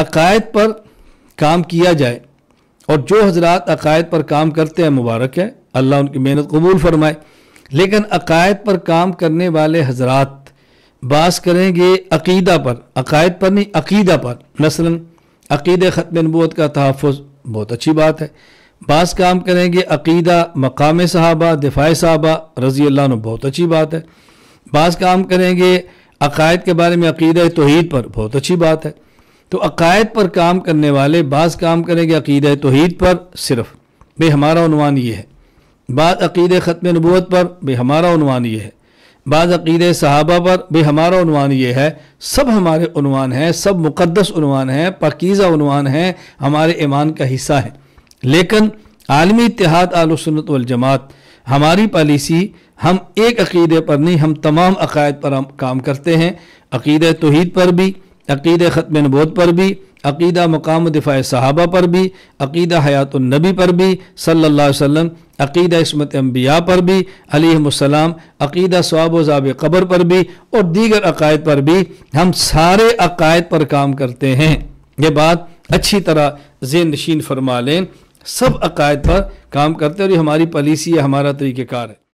अकायद पर काम किया जाए और जो हजरात अकायद पर काम करते हैं मुबारक है अल्लाह उनकी मेहनत कबूल फरमाए लेकिन अकायद पर काम करने वाले हजरात बास करेंगे अकीदा पर अकायद पर नहीं अकीदा पर मसला अकीद ख़त्म नबूत का तहफ़ बहुत अच्छी बात है बास काम करेंगे अकीदा मकाम साहबा दिफा साहबा रज़ी अल्लाह बहुत अच्छी बात है बास काम करेंगे अकायद के बारे में अकीद तोहद पर बहुत अच्छी बात है तो अकायद पर काम करने वाले बाज़ काम करेंगे अकीद तोहद पर सिर्फ भाई हमारा उनवान ये है बाद अकीद ख़त्म नबूत पर भाई हमारा उनवान ये है बाद अकीद सहाबा पर भाई हमारा उनवान ये है सब हमारे उनवान हैं सब मुक़दस उनवान हैं पकीज़ा उनवान हैं हमारे ईमान का हिस्सा है लेकिन आलमी इतिहाद आलोसनत वजमात हमारी पॉलिसी हम एक अकीदे पर नहीं हम तमाम अकायद पर हम काम करते हैं अकीद तोहद पर भी अकीद ख़त्म नबोत पर भी अकीदा मकाम दिफ़ा सहाबा पर भी अकीदा हयातुलनबी पर भी सल्ला वसम अकीदा इसमत अम्बिया पर भी अलीसम अकीदा स्वाब वाब कबर पर भी और दीगर अकायद पर भी हम सारे अकायद पर काम करते हैं ये बात अच्छी तरह जेन नशीन फरमा लें सब अकायद पर काम करते हैं और ये हमारी पॉलिसी है हमारा तरीक़ार है